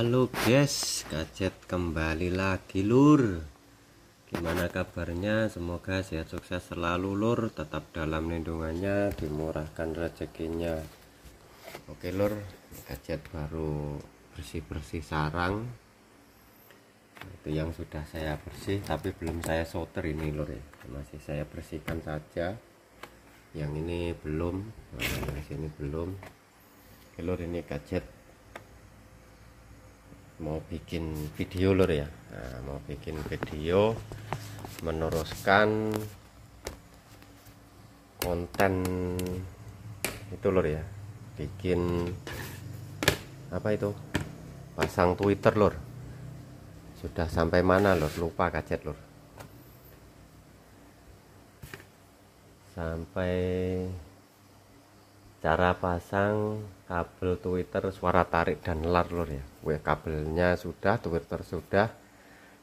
Halo guys, gadget kembali lagi lur Gimana kabarnya? Semoga sehat sukses selalu lur Tetap dalam lindungannya, dimurahkan rezekinya Oke lur, gadget baru bersih-bersih sarang Itu yang sudah saya bersih, tapi belum saya soter ini lur ya Masih saya bersihkan saja Yang ini belum, nah, yang ini belum Oke lur, ini gadget mau bikin video lor ya nah, mau bikin video meneruskan konten itu lor ya bikin apa itu pasang Twitter lor sudah sampai mana lor lupa kacet lor sampai cara pasang kabel Twitter suara tarik dan lar lur ya kabelnya sudah Twitter sudah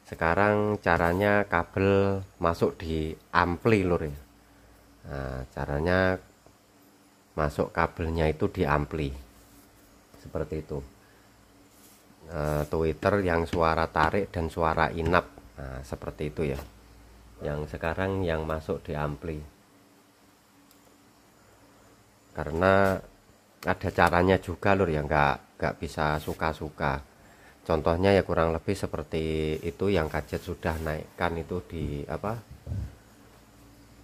sekarang caranya kabel masuk di ampli lur ya nah, caranya masuk kabelnya itu di ampli seperti itu eh, Twitter yang suara tarik dan suara inap nah, seperti itu ya yang sekarang yang masuk di ampli karena ada caranya juga lur ya nggak nggak bisa suka-suka contohnya ya kurang lebih seperti itu yang kajet sudah naikkan itu di apa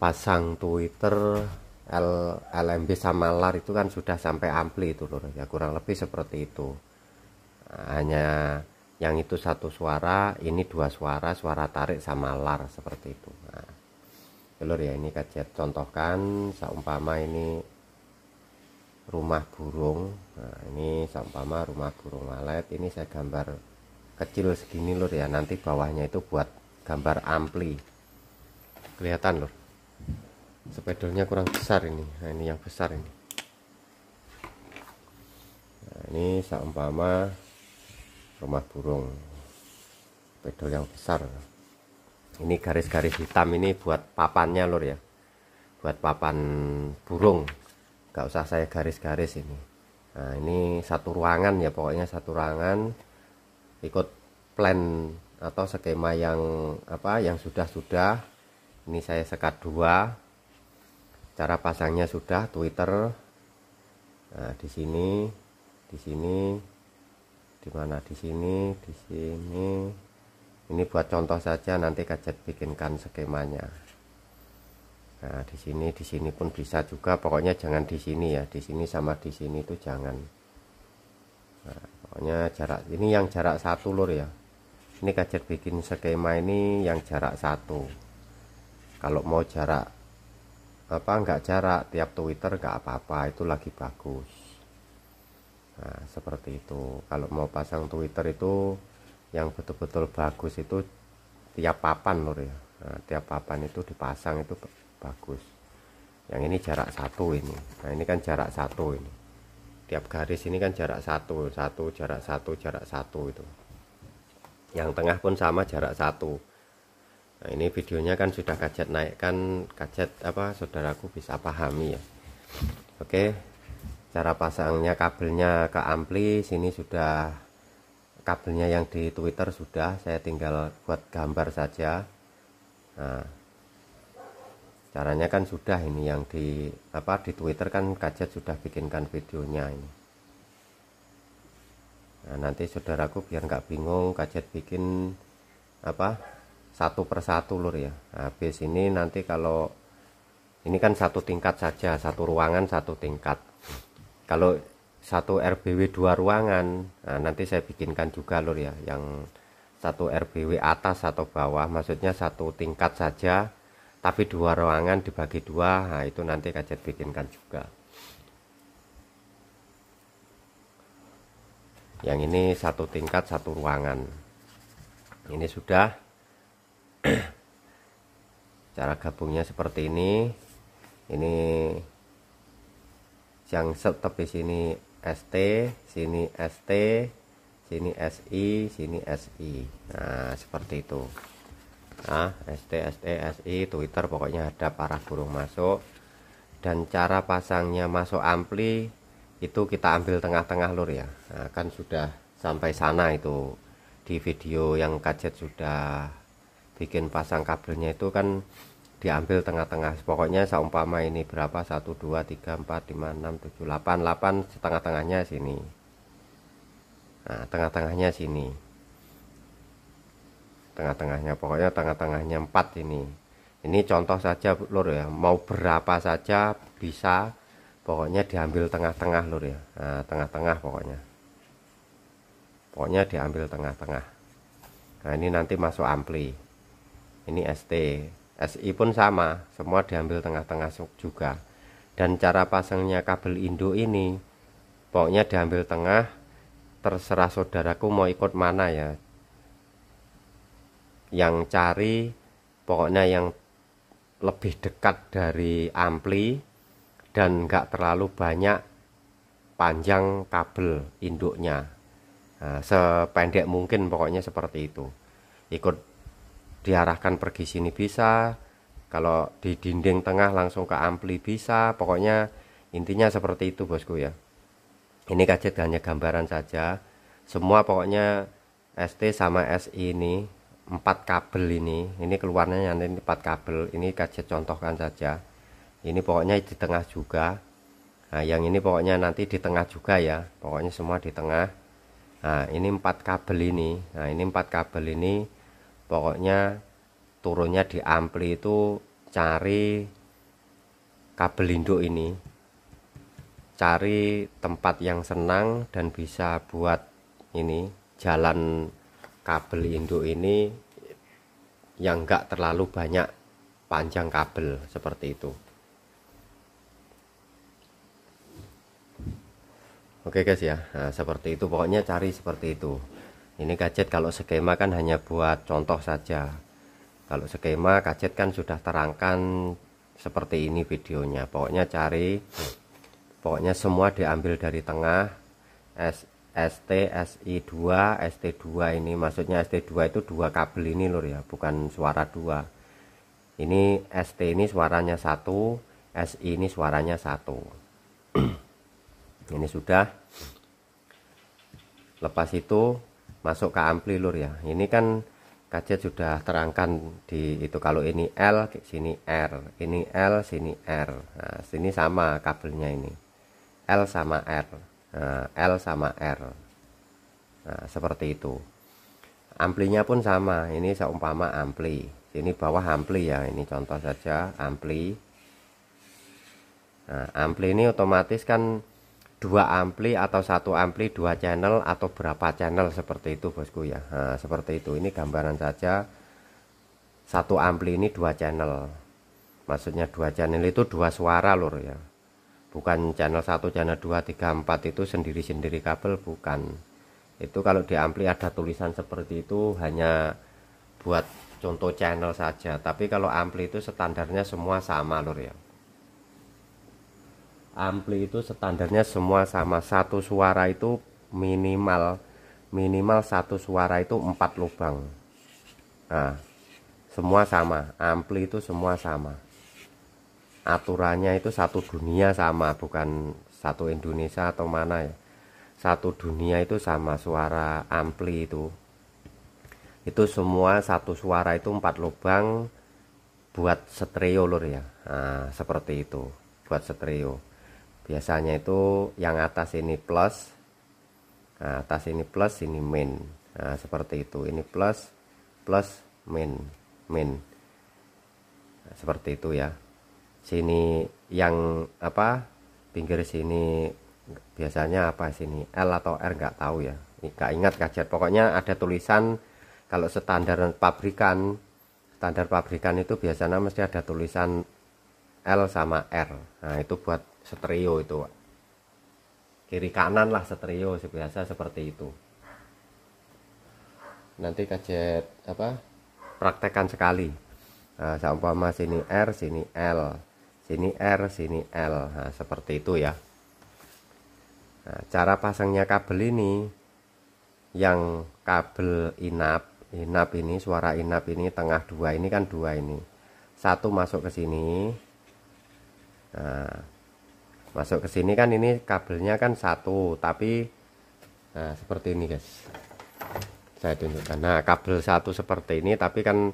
pasang Twitter L, LMB sama LAR itu kan sudah sampai ampli itu lur ya kurang lebih seperti itu hanya yang itu satu suara ini dua suara suara tarik sama LAR seperti itu nah, ya, lur ya ini kajet contohkan seumpama ini rumah burung nah ini sampama rumah burung walet ini saya gambar kecil segini lur ya nanti bawahnya itu buat gambar ampli kelihatan lur sepedalnya kurang besar ini nah ini yang besar ini nah ini seumpama rumah burung pedal yang besar ini garis-garis hitam ini buat papannya lur ya buat papan burung nggak usah saya garis-garis ini nah ini satu ruangan ya pokoknya satu ruangan ikut plan atau skema yang apa yang sudah-sudah ini saya sekat dua cara pasangnya sudah Twitter nah, di sini di sini di mana di sini di sini ini buat contoh saja nanti kajet bikinkan skemanya Nah, di sini di sini pun bisa juga, pokoknya jangan di sini ya. Di sini sama di sini itu jangan. Nah, pokoknya jarak ini yang jarak satu lur ya. Ini kacer bikin skema ini yang jarak satu. Kalau mau jarak apa enggak jarak tiap Twitter enggak apa-apa, itu lagi bagus. Nah, seperti itu. Kalau mau pasang Twitter itu yang betul-betul bagus itu tiap papan lur ya. Nah, tiap papan itu dipasang itu bagus yang ini jarak satu ini nah ini kan jarak satu ini tiap garis ini kan jarak satu satu jarak satu jarak satu itu yang tengah pun sama jarak satu nah ini videonya kan sudah naik kan kajet apa saudaraku bisa pahami ya oke cara pasangnya kabelnya ke ampli sini sudah kabelnya yang di Twitter sudah saya tinggal buat gambar saja nah caranya kan sudah ini yang di apa di Twitter kan Kajet sudah bikinkan videonya ini nah nanti saudaraku biar nggak bingung Kajet bikin apa satu persatu lur ya habis ini nanti kalau ini kan satu tingkat saja satu ruangan satu tingkat kalau satu RBW dua ruangan nah, nanti saya bikinkan juga lur ya yang satu RBW atas atau bawah maksudnya satu tingkat saja tapi dua ruangan dibagi dua nah itu nanti kacet bikinkan juga yang ini satu tingkat satu ruangan ini sudah cara gabungnya seperti ini ini yang tepi sini ST sini ST sini SI sini SI nah seperti itu ah ST ST SI Twitter pokoknya ada parah burung masuk dan cara pasangnya masuk ampli itu kita ambil tengah-tengah lur ya nah, kan sudah sampai sana itu di video yang kajet sudah bikin pasang kabelnya itu kan diambil tengah-tengah pokoknya seumpama ini berapa 1 2 3 4 5 6 7 8 8 setengah-tengahnya sini nah tengah-tengahnya sini tengah-tengahnya pokoknya tengah-tengahnya empat ini ini contoh saja lur ya mau berapa saja bisa pokoknya diambil tengah-tengah lur ya nah, tengah-tengah pokoknya pokoknya diambil tengah-tengah nah ini nanti masuk ampli ini ST SI pun sama semua diambil tengah-tengah juga dan cara pasangnya kabel induk ini pokoknya diambil tengah terserah saudaraku mau ikut mana ya yang cari pokoknya yang lebih dekat dari ampli dan nggak terlalu banyak panjang kabel induknya nah, sependek mungkin pokoknya seperti itu ikut diarahkan pergi sini bisa kalau di dinding tengah langsung ke ampli bisa pokoknya intinya seperti itu bosku ya ini kajet hanya gambaran saja semua pokoknya ST sama SI ini 4 kabel ini ini keluarnya nanti 4 kabel ini kasih contohkan saja ini pokoknya di tengah juga nah yang ini pokoknya nanti di tengah juga ya pokoknya semua di tengah nah ini 4 kabel ini nah ini 4 kabel ini pokoknya turunnya di ampli itu cari kabel induk ini cari tempat yang senang dan bisa buat ini jalan kabel induk ini yang enggak terlalu banyak panjang kabel seperti itu oke guys ya nah, seperti itu pokoknya cari seperti itu ini gadget kalau skema kan hanya buat contoh saja kalau skema gadget kan sudah terangkan seperti ini videonya pokoknya cari pokoknya semua diambil dari tengah ST SI2 ST2 ini maksudnya ST2 itu dua kabel ini lur ya bukan suara dua ini ST ini suaranya satu SI ini suaranya satu ini sudah lepas itu masuk ke ampli lur ya ini kan kajet sudah terangkan di itu kalau ini L sini R ini L sini R nah, sini sama kabelnya ini L sama R Eh, L sama R nah, seperti itu amplinya pun sama ini seumpama ampli ini bawah ampli ya ini contoh saja ampli nah, ampli ini otomatis kan dua ampli atau satu ampli dua channel atau berapa channel seperti itu bosku ya nah, seperti itu ini gambaran saja satu ampli ini dua channel maksudnya dua channel itu dua suara lur ya bukan channel 1 channel 2 3 4 itu sendiri-sendiri kabel bukan itu kalau di ampli ada tulisan seperti itu hanya buat contoh channel saja tapi kalau ampli itu standarnya semua sama lur ya ampli itu standarnya semua sama satu suara itu minimal minimal satu suara itu empat lubang nah semua sama ampli itu semua sama aturannya itu satu dunia sama bukan satu Indonesia atau mana ya satu dunia itu sama suara ampli itu itu semua satu suara itu empat lubang buat stereo lur ya nah, seperti itu buat stereo biasanya itu yang atas ini plus nah, atas ini plus ini main nah, seperti itu ini plus plus main main nah, seperti itu ya sini yang apa pinggir sini biasanya apa sini L atau R nggak tahu ya nggak ingat kajet pokoknya ada tulisan kalau standar pabrikan standar pabrikan itu biasanya mesti ada tulisan L sama R nah itu buat stereo itu kiri kanan lah stereo biasa seperti itu nanti kajet apa praktekkan sekali nah, mas sini R sini L sini R sini L nah, seperti itu ya nah, cara pasangnya kabel ini yang kabel inap inap ini suara inap ini tengah dua ini kan dua ini satu masuk ke sini nah, masuk ke sini kan ini kabelnya kan satu tapi nah, seperti ini guys saya tunjukkan nah kabel satu seperti ini tapi kan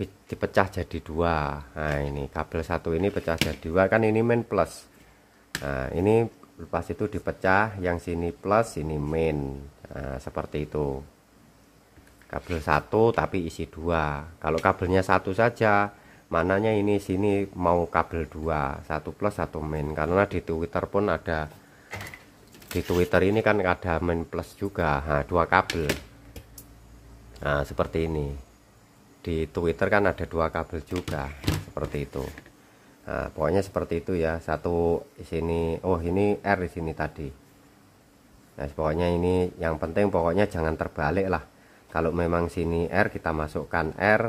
dipecah jadi dua nah ini kabel satu ini pecah jadi dua kan ini main plus nah ini lepas itu dipecah yang sini plus ini main nah, seperti itu kabel satu tapi isi dua kalau kabelnya satu saja mananya ini sini mau kabel dua satu plus satu main karena di Twitter pun ada di Twitter ini kan ada main plus juga nah, dua kabel nah seperti ini di Twitter kan ada dua kabel juga seperti itu nah, pokoknya seperti itu ya satu di sini oh ini R di sini tadi nah pokoknya ini yang penting pokoknya jangan terbalik lah kalau memang sini R kita masukkan R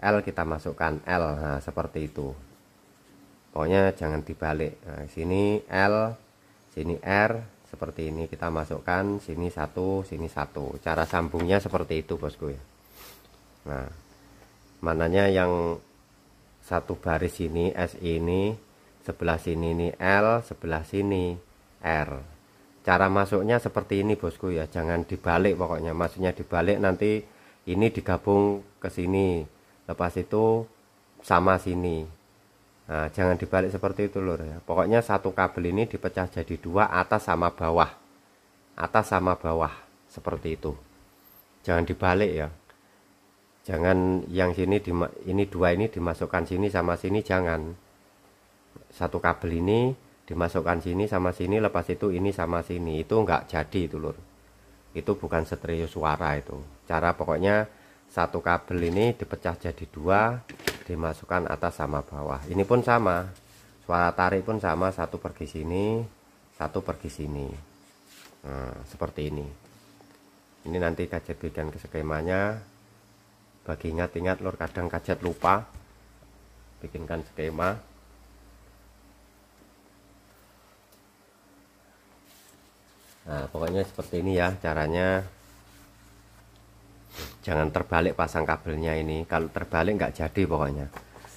L kita masukkan L nah, seperti itu pokoknya jangan dibalik nah, sini L sini R seperti ini kita masukkan sini satu sini satu cara sambungnya seperti itu bosku ya nah mananya yang satu baris ini S ini sebelah sini ini L sebelah sini R cara masuknya seperti ini bosku ya jangan dibalik pokoknya maksudnya dibalik nanti ini digabung ke sini lepas itu sama sini nah, jangan dibalik seperti itu lor ya pokoknya satu kabel ini dipecah jadi dua atas sama bawah atas sama bawah seperti itu jangan dibalik ya jangan yang sini di, ini dua ini dimasukkan sini sama sini jangan satu kabel ini dimasukkan sini sama sini lepas itu ini sama sini itu enggak jadi itu lur itu bukan stereo suara itu cara pokoknya satu kabel ini dipecah jadi dua dimasukkan atas sama bawah ini pun sama suara tarik pun sama satu pergi sini satu pergi sini nah, seperti ini ini nanti kajet bagian ke skemanya bagi ingat-ingat lor kadang kajet lupa bikinkan skema nah pokoknya seperti ini ya caranya jangan terbalik pasang kabelnya ini kalau terbalik nggak jadi pokoknya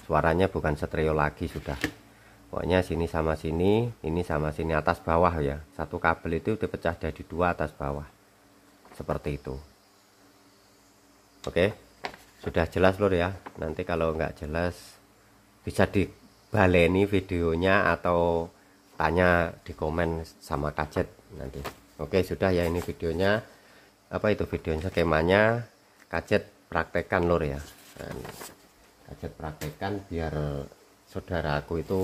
suaranya bukan stereo lagi sudah pokoknya sini sama sini ini sama sini atas bawah ya satu kabel itu dipecah jadi dua atas bawah seperti itu oke okay? sudah jelas lur ya nanti kalau nggak jelas bisa dibaleni videonya atau tanya di komen sama kajet nanti oke sudah ya ini videonya apa itu videonya skemanya kajet praktekan lur ya Dan kajet praktekan biar saudaraku itu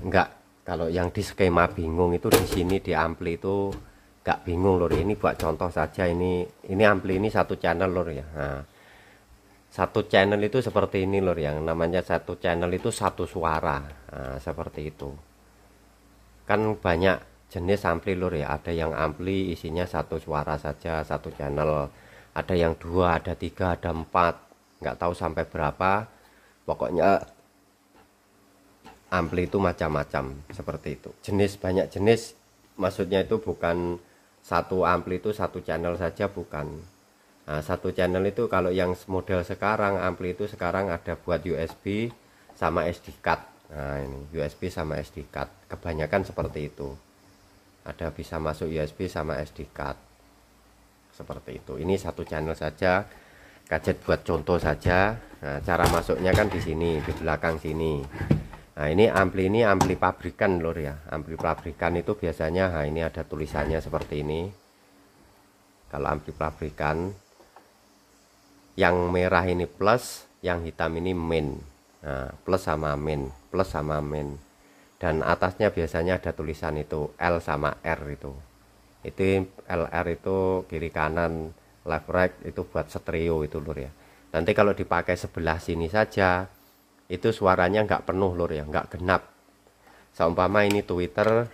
enggak kalau yang di skema bingung itu di sini di ampli itu gak bingung lor ini buat contoh saja ini ini ampli ini satu channel lor ya nah, satu channel itu seperti ini lor yang namanya satu channel itu satu suara nah, seperti itu kan banyak jenis ampli lor ya ada yang ampli isinya satu suara saja satu channel ada yang dua ada tiga ada empat nggak tahu sampai berapa pokoknya ampli itu macam-macam seperti itu jenis banyak jenis maksudnya itu bukan satu ampli itu satu channel saja bukan nah, satu channel itu kalau yang model sekarang ampli itu sekarang ada buat USB sama SD card nah ini USB sama SD card kebanyakan seperti itu ada bisa masuk USB sama SD card seperti itu ini satu channel saja gadget buat contoh saja nah, cara masuknya kan di sini di belakang sini Nah ini ampli ini ampli pabrikan lor ya Ampli pabrikan itu biasanya nah ini ada tulisannya seperti ini Kalau ampli pabrikan Yang merah ini plus Yang hitam ini min nah, Plus sama min Plus sama min Dan atasnya biasanya ada tulisan itu L sama R itu Itu LR itu kiri kanan left right itu buat stereo itu lor ya Nanti kalau dipakai sebelah sini saja itu suaranya nggak penuh lur ya nggak genap seumpama ini Twitter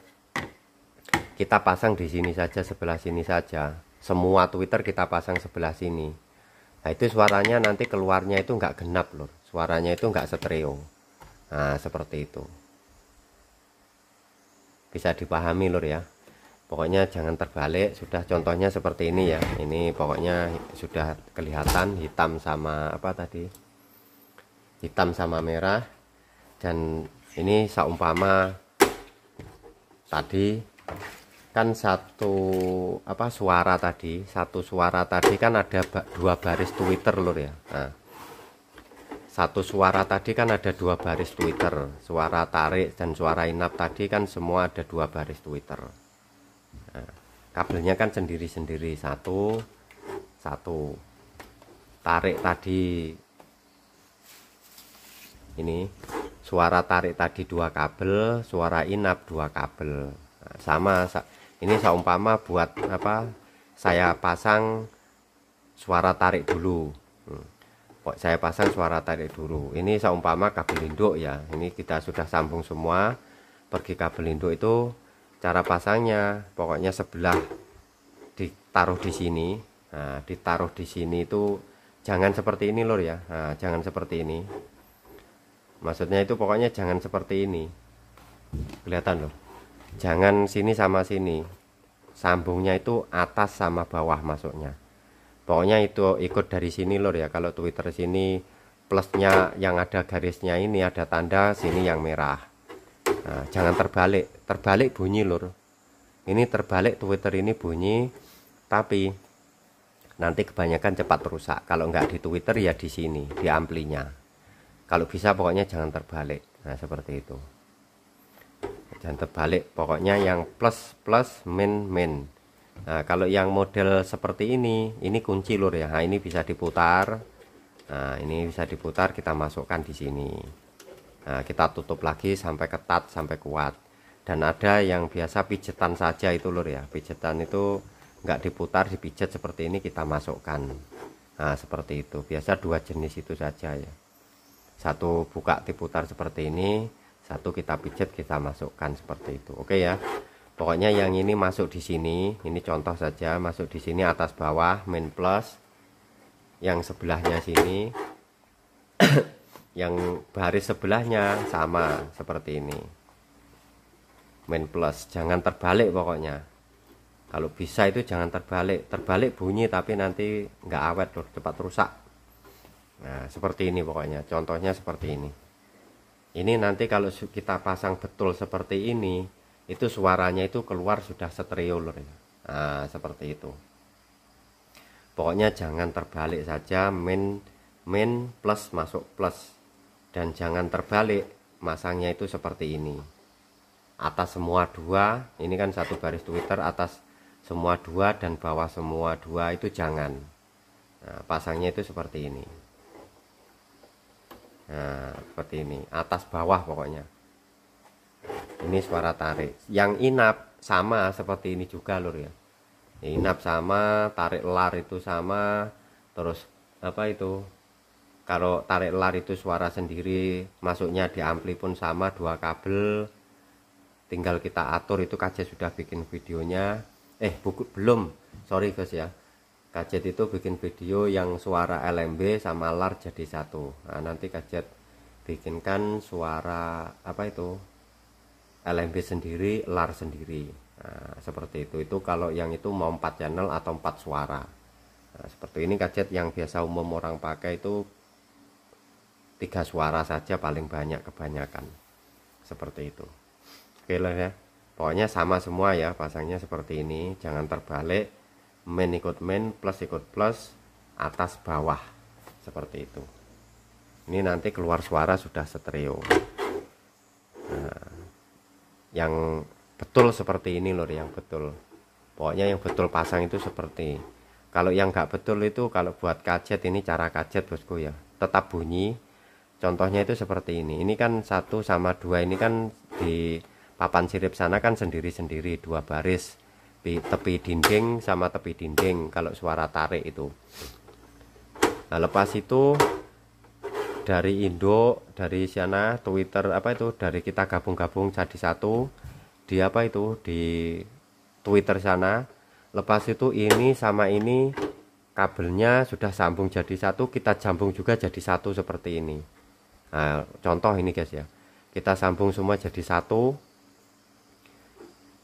kita pasang di sini saja sebelah sini saja semua Twitter kita pasang sebelah sini nah itu suaranya nanti keluarnya itu nggak genap lur suaranya itu nggak stereo nah seperti itu bisa dipahami lur ya pokoknya jangan terbalik sudah contohnya seperti ini ya ini pokoknya sudah kelihatan hitam sama apa tadi hitam sama merah dan ini seumpama tadi kan satu apa suara tadi satu suara tadi kan ada dua baris Twitter lur ya nah, satu suara tadi kan ada dua baris Twitter suara tarik dan suara inap tadi kan semua ada dua baris Twitter nah, kabelnya kan sendiri-sendiri satu satu tarik tadi ini suara tarik tadi dua kabel suara inap dua kabel nah, sama ini seumpama buat apa saya pasang suara tarik dulu hmm. saya pasang suara tarik dulu ini seumpama kabel induk ya ini kita sudah sambung semua pergi kabel induk itu cara pasangnya pokoknya sebelah ditaruh di sini nah, ditaruh di sini itu jangan seperti ini lor ya nah, jangan seperti ini maksudnya itu pokoknya jangan seperti ini kelihatan loh jangan sini sama sini sambungnya itu atas sama bawah masuknya pokoknya itu ikut dari sini loh ya kalau Twitter sini plusnya yang ada garisnya ini ada tanda sini yang merah nah, jangan terbalik terbalik bunyi lor ini terbalik Twitter ini bunyi tapi nanti kebanyakan cepat rusak kalau nggak di Twitter ya di sini di amplinya kalau bisa pokoknya jangan terbalik nah seperti itu jangan terbalik pokoknya yang plus plus min min nah kalau yang model seperti ini ini kunci lur ya nah, ini bisa diputar nah ini bisa diputar kita masukkan di sini nah, kita tutup lagi sampai ketat sampai kuat dan ada yang biasa pijetan saja itu lur ya pijetan itu nggak diputar dipijet seperti ini kita masukkan nah seperti itu biasa dua jenis itu saja ya satu buka diputar seperti ini satu kita pijat kita masukkan seperti itu oke ya pokoknya yang ini masuk di sini ini contoh saja masuk di sini atas bawah main plus yang sebelahnya sini yang baris sebelahnya sama seperti ini main plus jangan terbalik pokoknya kalau bisa itu jangan terbalik terbalik bunyi tapi nanti nggak awet loh cepat rusak nah seperti ini pokoknya contohnya seperti ini ini nanti kalau kita pasang betul seperti ini itu suaranya itu keluar sudah stereo lor ya nah, seperti itu pokoknya jangan terbalik saja min min plus masuk plus dan jangan terbalik masangnya itu seperti ini atas semua dua ini kan satu baris twitter atas semua dua dan bawah semua dua itu jangan nah, pasangnya itu seperti ini nah seperti ini atas bawah pokoknya ini suara tarik yang inap sama seperti ini juga lur ya inap sama tarik lar itu sama terus apa itu kalau tarik lar itu suara sendiri masuknya di ampli pun sama dua kabel tinggal kita atur itu kaca sudah bikin videonya eh buku belum sorry guys ya Kajet itu bikin video yang suara LMB sama LAR jadi satu. Nah, nanti Kajet bikinkan suara apa itu LMB sendiri, LAR sendiri. Nah, seperti itu. Itu kalau yang itu mau empat channel atau empat suara. Nah, seperti ini Kajet yang biasa umum orang pakai itu tiga suara saja paling banyak kebanyakan seperti itu oke lah ya pokoknya sama semua ya pasangnya seperti ini jangan terbalik main ikut main plus ikut plus atas bawah seperti itu ini nanti keluar suara sudah stereo nah, yang betul seperti ini lor yang betul pokoknya yang betul pasang itu seperti kalau yang nggak betul itu kalau buat kajet ini cara kajet bosku ya tetap bunyi contohnya itu seperti ini ini kan satu sama dua ini kan di papan sirip sana kan sendiri-sendiri dua baris tepi, dinding sama tepi dinding kalau suara tarik itu nah lepas itu dari Indo dari sana Twitter apa itu dari kita gabung-gabung jadi satu di apa itu di Twitter sana lepas itu ini sama ini kabelnya sudah sambung jadi satu kita jambung juga jadi satu seperti ini nah, contoh ini guys ya kita sambung semua jadi satu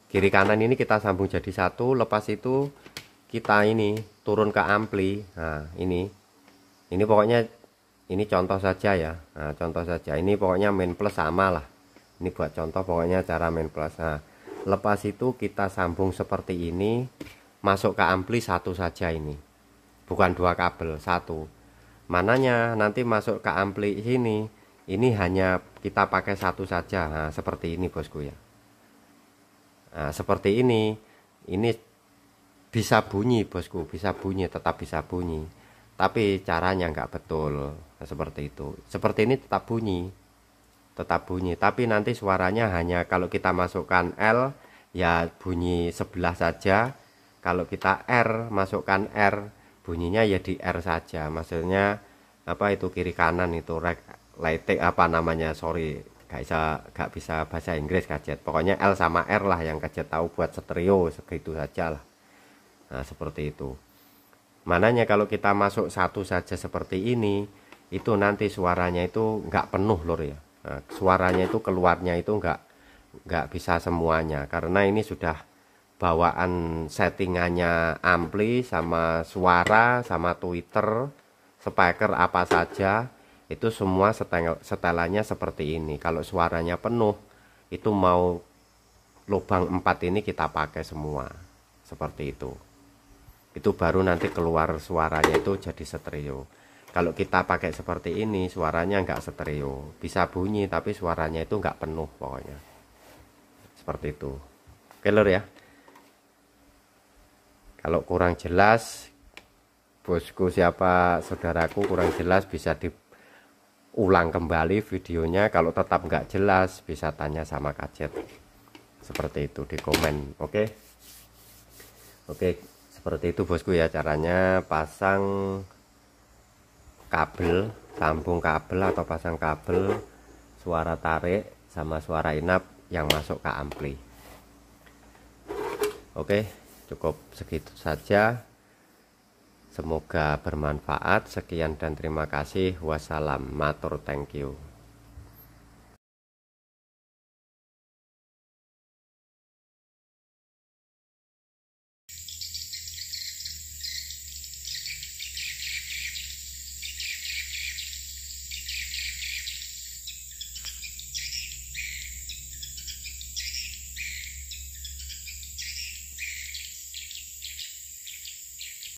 kiri kanan ini kita sambung jadi satu lepas itu kita ini turun ke ampli nah ini ini pokoknya ini contoh saja ya nah, contoh saja ini pokoknya main plus sama lah ini buat contoh pokoknya cara main plus nah lepas itu kita sambung seperti ini masuk ke ampli satu saja ini bukan dua kabel satu mananya nanti masuk ke ampli ini ini hanya kita pakai satu saja nah, seperti ini bosku ya nah, seperti ini ini bisa bunyi bosku bisa bunyi tetap bisa bunyi tapi caranya nggak betul nah, seperti itu seperti ini tetap bunyi tetap bunyi tapi nanti suaranya hanya kalau kita masukkan L ya bunyi sebelah saja kalau kita R masukkan R bunyinya ya di R saja maksudnya apa itu kiri kanan itu rek lighting apa namanya sorry gak bisa gak bisa bahasa Inggris kajet pokoknya L sama R lah yang kajet tahu buat stereo segitu saja lah nah seperti itu mananya kalau kita masuk satu saja seperti ini itu nanti suaranya itu nggak penuh lor ya nah, suaranya itu keluarnya itu nggak nggak bisa semuanya karena ini sudah bawaan settingannya ampli sama suara sama twitter speaker apa saja itu semua setel, setelannya seperti ini kalau suaranya penuh itu mau lubang empat ini kita pakai semua seperti itu itu baru nanti keluar suaranya itu jadi stereo kalau kita pakai seperti ini suaranya nggak stereo bisa bunyi tapi suaranya itu nggak penuh pokoknya seperti itu oke lor ya kalau kurang jelas bosku siapa saudaraku kurang jelas bisa di ulang kembali videonya kalau tetap nggak jelas bisa tanya sama kacet seperti itu di komen oke okay? oke okay, seperti itu bosku ya caranya pasang kabel sambung kabel atau pasang kabel suara tarik sama suara inap yang masuk ke ampli oke okay, cukup segitu saja Semoga bermanfaat. Sekian dan terima kasih. Wassalam. Matur thank you.